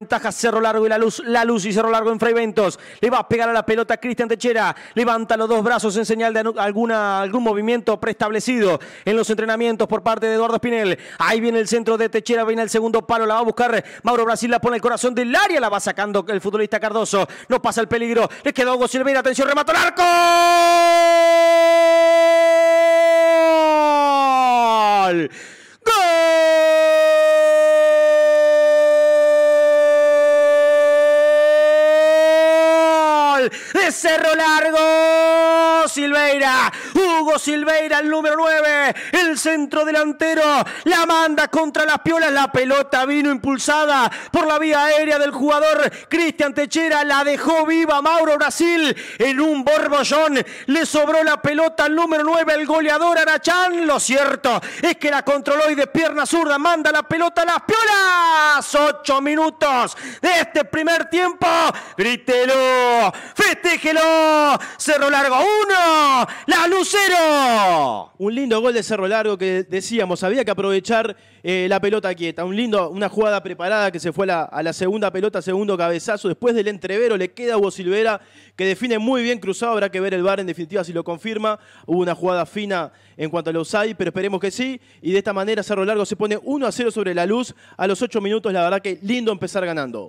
Ventaja Cerro Largo y la luz, la luz y Cerro Largo en Fray Ventos. Le va a pegar a la pelota Cristian Techera. Levanta los dos brazos en señal de alguna, algún movimiento preestablecido en los entrenamientos por parte de Eduardo Espinel. Ahí viene el centro de Techera, viene el segundo palo, la va a buscar Mauro Brasil, la pone el corazón del área, la va sacando el futbolista Cardoso. No pasa el peligro, le queda Hugo Silveira, atención, remata el arco. de Cerro Largo. Silveira, Hugo Silveira, el número 9, el centro delantero, la manda contra las piolas, la pelota vino impulsada por la vía aérea del jugador Cristian Techera, la dejó viva Mauro Brasil en un borbollón, le sobró la pelota al número 9, el goleador Arachán, lo cierto es que la controló y de pierna zurda manda la pelota a las piolas, 8 minutos de este primer tiempo, grítelo, ¡Festéjelo Cerro Largo ¡Uno! la Lucero. Un lindo gol de Cerro Largo que decíamos, había que aprovechar eh, la pelota quieta. Un lindo, una jugada preparada que se fue a la, segunda pelota, segundo cabezazo. Después del entrevero le queda a Hugo Silvera que define muy bien cruzado. Habrá que ver el bar en definitiva si lo confirma. Hubo una jugada fina en cuanto a los hay, pero esperemos que sí. Y de esta manera Cerro Largo se pone 1 a 0 sobre la luz. A los 8 minutos, la verdad que lindo empezar ganando.